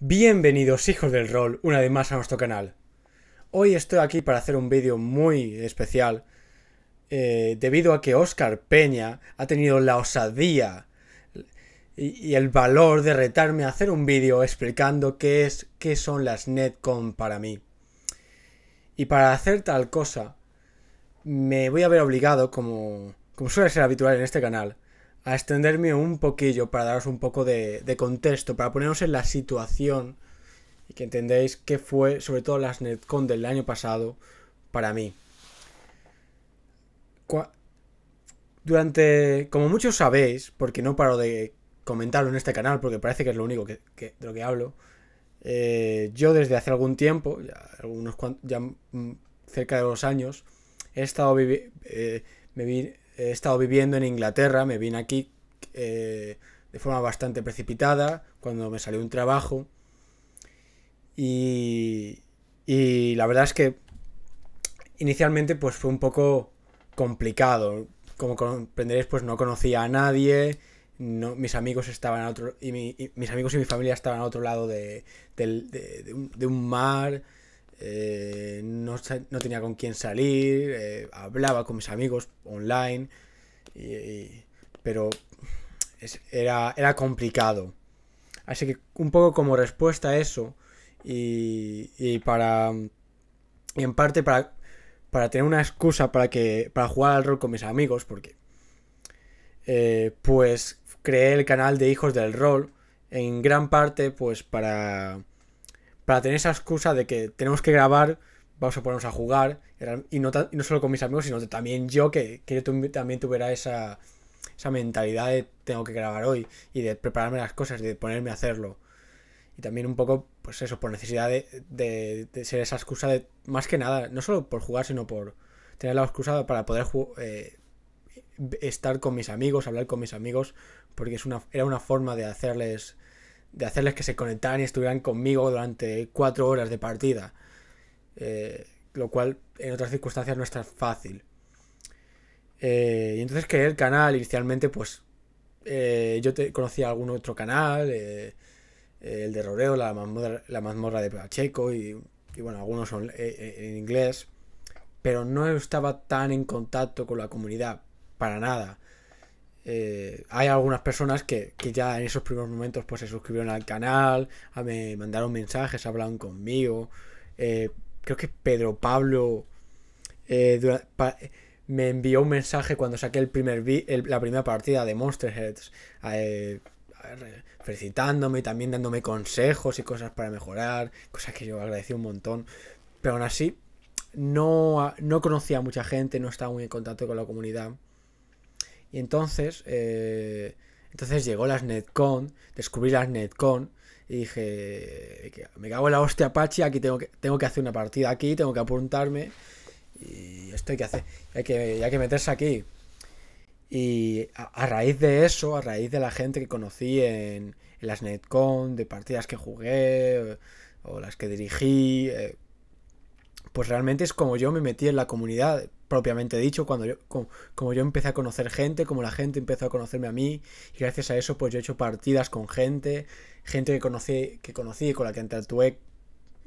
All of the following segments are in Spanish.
Bienvenidos hijos del rol, una vez más a nuestro canal. Hoy estoy aquí para hacer un vídeo muy especial eh, debido a que Oscar Peña ha tenido la osadía y, el valor de retarme a hacer un vídeo explicando qué es qué son las netcom para mí. Y para hacer tal cosa me voy a ver obligado, como, como suele ser habitual en este canal, a extenderme un poquillo para daros un poco de, contexto, para ponernos en la situación y que entendéis qué fue, sobre todo las Netcon del año pasado, para mí. Durante, como muchos sabéis, porque no paro de comentarlo en este canal, porque parece que es lo único que, de lo que hablo, eh, yo desde hace algún tiempo, ya, ya mm, cerca de dos años, he estado viviendo, eh, me he estado viviendo en Inglaterra, me vine aquí eh, de forma bastante precipitada, cuando me salió un trabajo. Y, y la verdad es que inicialmente pues fue un poco complicado. Como comprenderéis, pues no conocía a nadie. mis amigos estaban a otro y, mi, mis amigos y mi familia estaban a otro lado de, de, un, mar eh, no, no, tenía con quién salir, eh, hablaba con mis amigos online, pero era, era complicado. Así que un poco como respuesta a eso y, para... Y en parte para, para tener una excusa para, que, para jugar al rol con mis amigos, porque... Eh, pues creé el canal de Hijos del Rol en gran parte pues para para tener esa excusa de que tenemos que grabar, vamos a ponernos a jugar, y no, solo con mis amigos, sino también yo, que, que yo también tuviera esa, mentalidad de tengo que grabar hoy, y de prepararme las cosas, de ponerme a hacerlo. Y también un poco, pues eso, por necesidad de, de, ser esa excusa de, más que nada, no solo por jugar, sino por tener la excusa para poder eh, estar con mis amigos, hablar con mis amigos, porque es una, era una forma de hacerles de hacerles que se conectaran y estuvieran conmigo durante cuatro horas de partida. Eh, lo cual en otras circunstancias no es tan fácil. Eh, y entonces creé el canal inicialmente, pues eh, yo te, conocía algún otro canal, el de Roreo, la mazmorra, la mazmorra de Pacheco y, y bueno, algunos son en inglés, pero no estaba tan en contacto con la comunidad, para nada. Eh, hay algunas personas que, ya en esos primeros momentos pues se suscribieron al canal, me mandaron mensajes, hablaron conmigo. Eh, creo que Pedro Pablo eh, me envió un mensaje cuando saqué el primer la primera partida de Monster Heads, felicitándome y también dándome consejos y cosas para mejorar, cosas que yo agradecí un montón. Pero aún así, no, no conocía a mucha gente, no estaba muy en contacto con la comunidad. Y entonces, eh, entonces llegó las Netcon, descubrí las Netcon y dije, me cago en la hostia Apache, aquí tengo que, tengo que hacer una partida aquí, tengo que apuntarme y esto hay que hacer, hay que, hay que meterse aquí. Y a, raíz de eso, a raíz de la gente que conocí en, las Netcon, de partidas que jugué o, las que dirigí, eh, pues realmente es como yo me metí en la comunidad, propiamente dicho, cuando como, yo empecé a conocer gente, como la gente empezó a conocerme a mí, y gracias a eso, pues yo he hecho partidas con gente, gente que conocí, que conocí, con la que interactué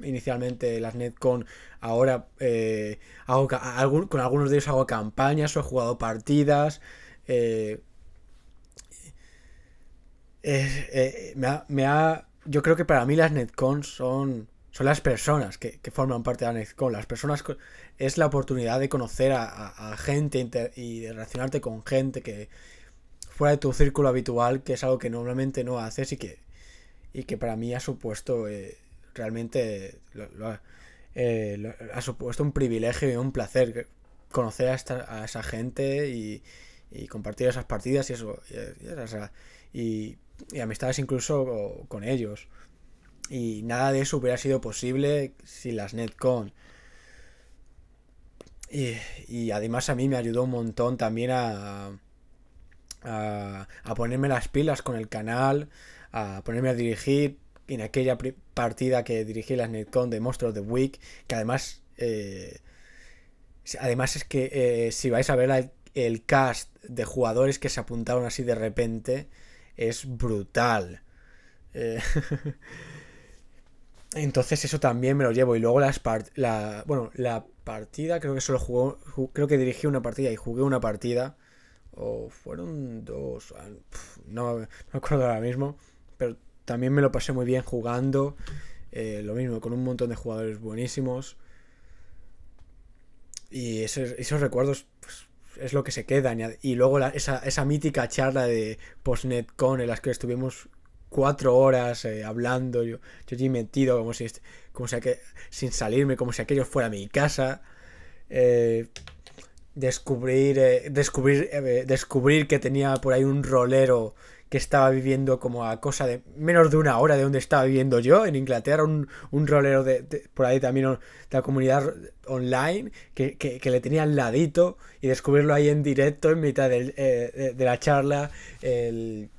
inicialmente las netcon, ahora eh, con algunos de ellos hago campañas o he jugado partidas. Eh, eh, me, yo creo que para mí las netcons son son las personas que, forman parte de la Las personas es la oportunidad de conocer a, a, gente y de relacionarte con gente que fuera de tu círculo habitual, que es algo que normalmente no haces y que, y que para mí ha supuesto eh, realmente eh, ha supuesto un privilegio y un placer conocer a, esa gente y, compartir esas partidas y eso y amistades incluso con ellos. Y nada de eso hubiera sido posible sin las Netcon. Y, y, además a mí me ayudó un montón también a, a, ponerme las pilas con el canal, a ponerme a dirigir en aquella partida que dirigí las Netcon de monstruos of the Week, que además... Eh, además es que eh, si vais a ver el, cast de jugadores que se apuntaron así de repente, es brutal. Eh, Entonces eso también me lo llevo. Y luego las la, bueno, la partida, creo que solo jugó, creo que dirigí una partida y jugué una partida. O fueron dos, ah, no, no me acuerdo ahora mismo. Pero también me lo pasé muy bien jugando. Eh, lo mismo, con un montón de jugadores buenísimos. Y esos, recuerdos pues, es lo que se quedan. Y, luego esa, esa mítica charla de PostNetCon en las que estuvimos cuatro horas eh, hablando, yo, yo allí metido como si, como si que sin salirme, como si aquello fuera mi casa. Eh, descubrir, eh, descubrir, descubrir que tenía por ahí un rolero que estaba viviendo como a cosa de menos de una hora de donde estaba viviendo yo, en Inglaterra, un, un rolero de, por ahí también de la comunidad online que, le tenía al ladito y descubrirlo ahí en directo en mitad de, de la charla, el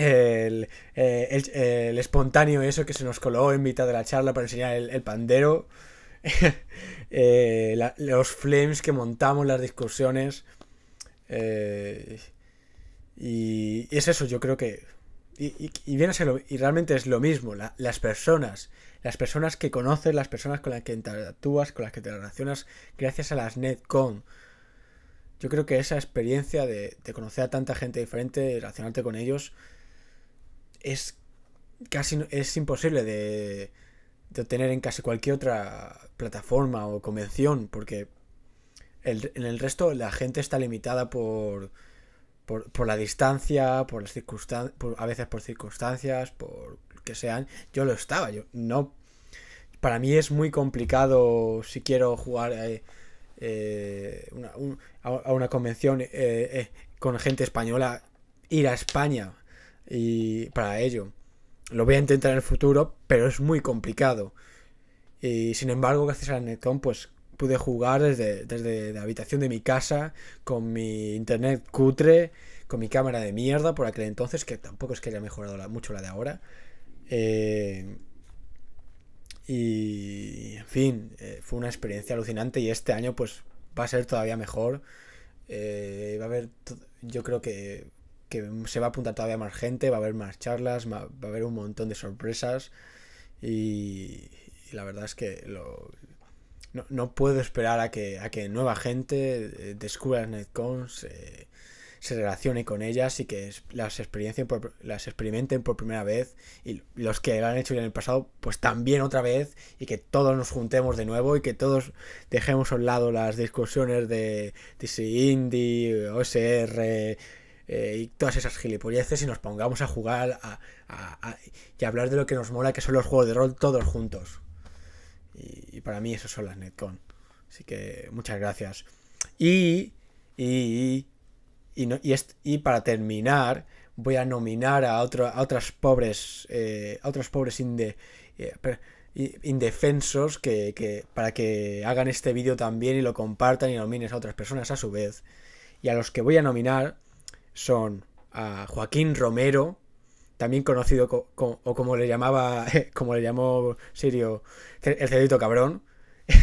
eh, el, espontáneo eso que se nos coló en mitad de la charla para enseñar el, pandero, eh, los flames que montamos, las discusiones. Eh, y, es eso, yo creo que... Y, y, y viene a y realmente es lo mismo, las personas, las personas que conoces, las personas con las que interactúas, con las que te relacionas, gracias a las netcom. Yo creo que esa experiencia de, de conocer a tanta gente diferente, relacionarte con ellos, es casi es imposible de, de obtener en casi cualquier otra plataforma o convención, porque en el resto la gente está limitada por, por, la distancia, por las circunstancias, a veces por circunstancias, por que sean. Yo lo estaba, yo no. Para mí es muy complicado si quiero jugar eh, eh, una, a, una convención eh, con gente española, ir a España y para ello. Lo voy a intentar en el futuro, pero es muy complicado. Y sin embargo, gracias a Netcom, pues pude jugar desde, desde la habitación de mi casa, con mi internet cutre, con mi cámara de mierda por aquel entonces, que tampoco es que haya mejorado mucho la de ahora. Eh, y, en fin, eh, fue una experiencia alucinante y este año pues va a ser todavía mejor. Eh, va a haber, yo creo que que se va a apuntar todavía más gente, va a haber más charlas, va a haber un montón de sorpresas y, la verdad es que no, no, puedo esperar a que, a que nueva gente eh, descubra las netcons, eh, se relacione con ellas y que las, experiencien por, las experimenten por primera vez y los que lo han hecho en el pasado pues también otra vez y que todos nos juntemos de nuevo y que todos dejemos a un lado las discusiones de, de indie, OSR, eh, y todas esas gilipolleces y nos pongamos a jugar a, a, y a hablar de lo que nos mola, que son los juegos de rol todos juntos. Y, para mí eso son las Netcon. Así que muchas gracias. Y, y, y, para terminar, voy a nominar a, otro, a otras pobres, eh, a otros pobres inde, eh, indefensos que, para que hagan este vídeo también y lo compartan y nomines a otras personas a su vez. Y a los que voy a nominar son a Joaquín Romero, también conocido o como le llamaba, como le llamó Sirio, el cedito cabrón.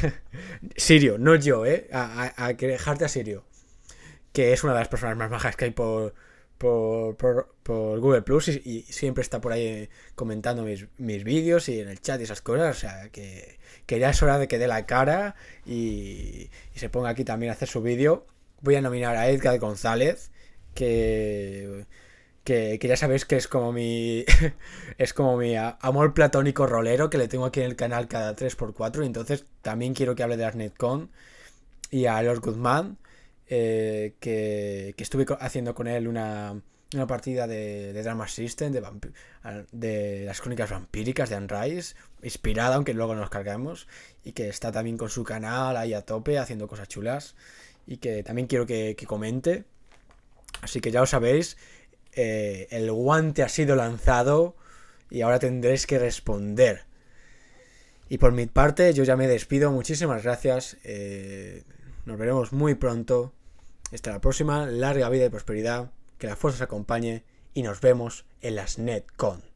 Sirio, no yo, ¿eh? A, a, a, dejarte a Sirio, que es una de las personas más majas que hay por, por, Google Plus y, siempre está por ahí eh, comentando mis, vídeos y en el chat y esas cosas. O sea, que, ya es hora de que dé la cara y, y se ponga aquí también a hacer su vídeo. Voy a nominar a Edgar González, que que, ya sabéis que es como mi es como mi amor platónico rolero que le tengo aquí en el canal cada 3x4 y entonces también quiero que hable de las Netcon y a Lord Guzmán eh, que, estuve haciendo con él una, partida de, Drama System de, de las crónicas vampíricas de Unrise inspirada aunque luego nos cargamos y que está también con su canal ahí a tope haciendo cosas chulas y que también quiero que, que comente Así que ya os sabéis, eh, el guante ha sido lanzado y ahora tendréis que responder. Y por mi parte, yo ya me despido. Muchísimas gracias. Eh, nos veremos muy pronto. Hasta la próxima. Larga vida y prosperidad. Que la fuerza os acompañe. Y nos vemos en las NetCon.